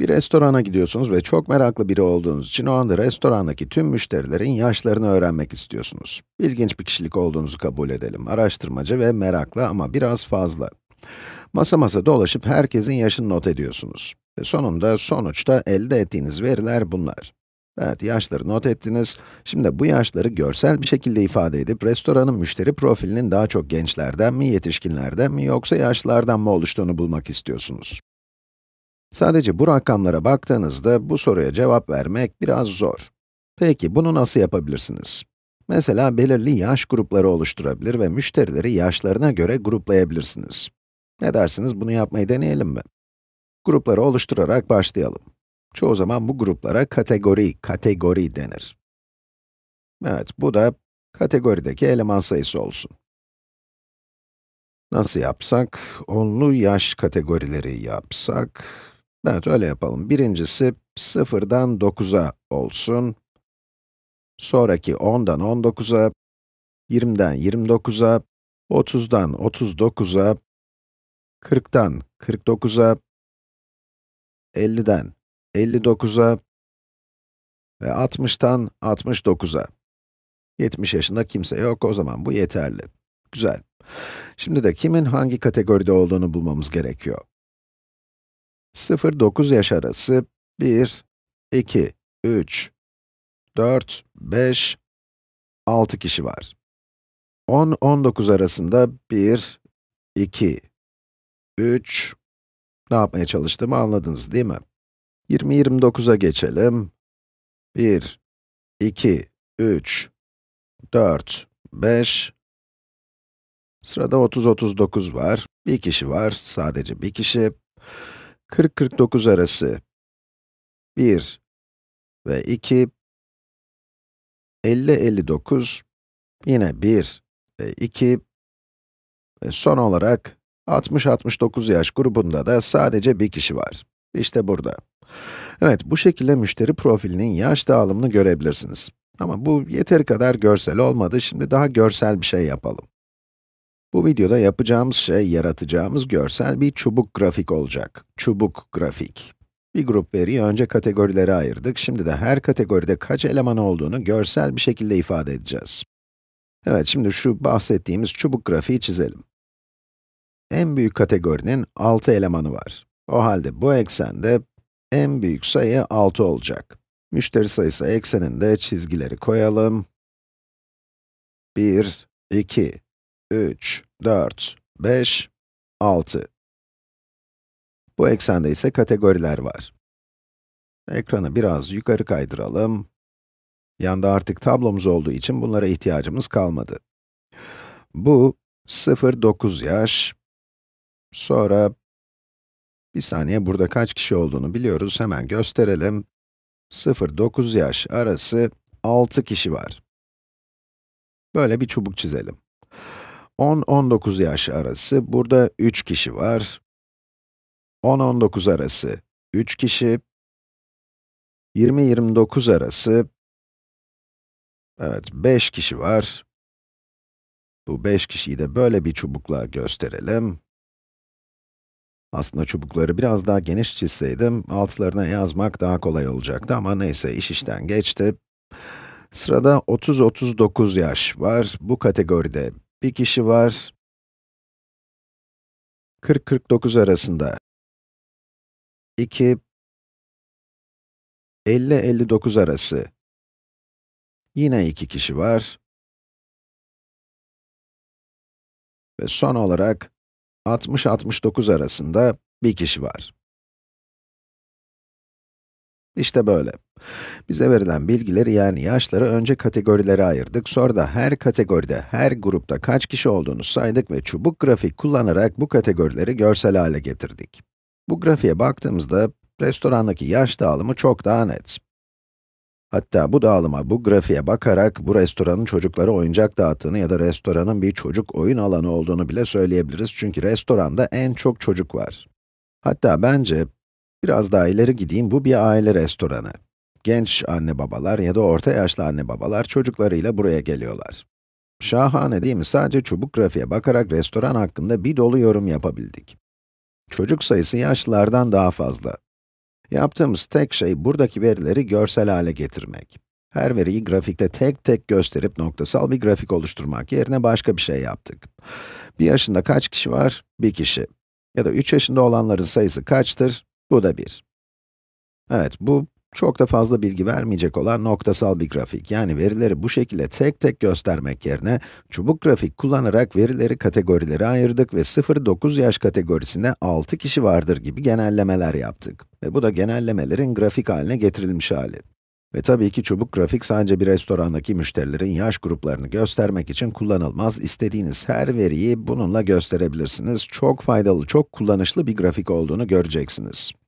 Bir restorana gidiyorsunuz ve çok meraklı biri olduğunuz için o anda restorandaki tüm müşterilerin yaşlarını öğrenmek istiyorsunuz. İlginç bir kişilik olduğunuzu kabul edelim. Araştırmacı ve meraklı ama biraz fazla. Masa masa dolaşıp herkesin yaşını not ediyorsunuz. Ve sonunda, sonuçta elde ettiğiniz veriler bunlar. Evet, yaşları not ettiniz. Şimdi bu yaşları görsel bir şekilde ifade edip, restoranın müşteri profilinin daha çok gençlerden mi, yetişkinlerden mi, yoksa yaşlılardan mı oluştuğunu bulmak istiyorsunuz. Sadece bu rakamlara baktığınızda bu soruya cevap vermek biraz zor. Peki bunu nasıl yapabilirsiniz? Mesela belirli yaş grupları oluşturabilir ve müşterileri yaşlarına göre gruplayabilirsiniz. Ne dersiniz bunu yapmayı deneyelim mi? Grupları oluşturarak başlayalım. Çoğu zaman bu gruplara kategori, kategori denir. Evet, bu da kategorideki eleman sayısı olsun. Nasıl yapsak? Onlu yaş kategorileri yapsak, Evet, öyle yapalım. Birincisi 0'dan 9'a olsun. Sonraki 10'dan 19'a, 20'den 29'a, 30'dan 39'a, 40'dan 49'a, 50'den 59'a ve 60'tan 69'a. 70 yaşında kimse yok, o zaman bu yeterli. Güzel. Şimdi de kimin hangi kategoride olduğunu bulmamız gerekiyor. 0-9 yaş arası 1, 2, 3, 4, 5, 6 kişi var. 10-19 arasında 1, 2, 3, ne yapmaya çalıştığımı anladınız değil mi? 20-29'a geçelim. 1, 2, 3, 4, 5, sırada 30-39 var, bir kişi var, sadece bir kişi. 40-49 arası 1 ve 2, 50-59, yine 1 ve 2 ve son olarak 60-69 yaş grubunda da sadece bir kişi var. İşte burada. Evet, bu şekilde müşteri profilinin yaş dağılımını görebilirsiniz. Ama bu yeteri kadar görsel olmadı, şimdi daha görsel bir şey yapalım. Bu videoda yapacağımız şey, yaratacağımız görsel bir çubuk grafik olacak. Çubuk grafik. Bir grup veriyi önce kategorilere ayırdık, şimdi de her kategoride kaç eleman olduğunu görsel bir şekilde ifade edeceğiz. Evet, şimdi şu bahsettiğimiz çubuk grafiği çizelim. En büyük kategorinin 6 elemanı var. O halde bu eksende en büyük sayı 6 olacak. Müşteri sayısı ekseninde çizgileri koyalım. 1, 2, 3, 4, 5, 6. Bu eksende ise kategoriler var. Ekranı biraz yukarı kaydıralım. Yanda artık tablomuz olduğu için bunlara ihtiyacımız kalmadı. Bu 0-9 yaş. Sonra bir saniye burada kaç kişi olduğunu biliyoruz. Hemen gösterelim. 0-9 yaş arası 6 kişi var. Böyle bir çubuk çizelim. 10-19 yaş arası, burada 3 kişi var. 10-19 arası 3 kişi. 20-29 arası, evet 5 kişi var. Bu 5 kişiyi de böyle bir çubukla gösterelim. Aslında çubukları biraz daha geniş çizseydim, altlarına yazmak daha kolay olacaktı ama neyse iş işten geçti. Sırada 30-39 yaş var. Bu kategoride bir kişi var. 40-49 arasında. 2 50-59 arası. Yine iki kişi var. Ve son olarak 60-69 arasında bir kişi var. İşte böyle. Bize verilen bilgileri yani yaşları önce kategorilere ayırdık, sonra da her kategoride, her grupta kaç kişi olduğunu saydık ve çubuk grafik kullanarak bu kategorileri görsel hale getirdik. Bu grafiğe baktığımızda restorandaki yaş dağılımı çok daha net. Hatta bu dağılıma, bu grafiğe bakarak bu restoranın çocuklara oyuncak dağıttığını ya da restoranın bir çocuk oyun alanı olduğunu bile söyleyebiliriz çünkü restoranda en çok çocuk var. Hatta bence Biraz daha ileri gideyim, bu bir aile restoranı. Genç anne babalar ya da orta yaşlı anne babalar çocuklarıyla buraya geliyorlar. Şahane değil mi? Sadece çubuk grafiğe bakarak restoran hakkında bir dolu yorum yapabildik. Çocuk sayısı yaşlılardan daha fazla. Yaptığımız tek şey buradaki verileri görsel hale getirmek. Her veriyi grafikte tek tek gösterip noktasal bir grafik oluşturmak yerine başka bir şey yaptık. Bir yaşında kaç kişi var? Bir kişi. Ya da 3 yaşında olanların sayısı kaçtır? Bu da 1. Evet, bu çok da fazla bilgi vermeyecek olan noktasal bir grafik. Yani verileri bu şekilde tek tek göstermek yerine çubuk grafik kullanarak verileri kategorilere ayırdık ve 0-9 yaş kategorisinde 6 kişi vardır gibi genellemeler yaptık. Ve bu da genellemelerin grafik haline getirilmiş hali. Ve tabii ki çubuk grafik sadece bir restorandaki müşterilerin yaş gruplarını göstermek için kullanılmaz. İstediğiniz her veriyi bununla gösterebilirsiniz. Çok faydalı, çok kullanışlı bir grafik olduğunu göreceksiniz.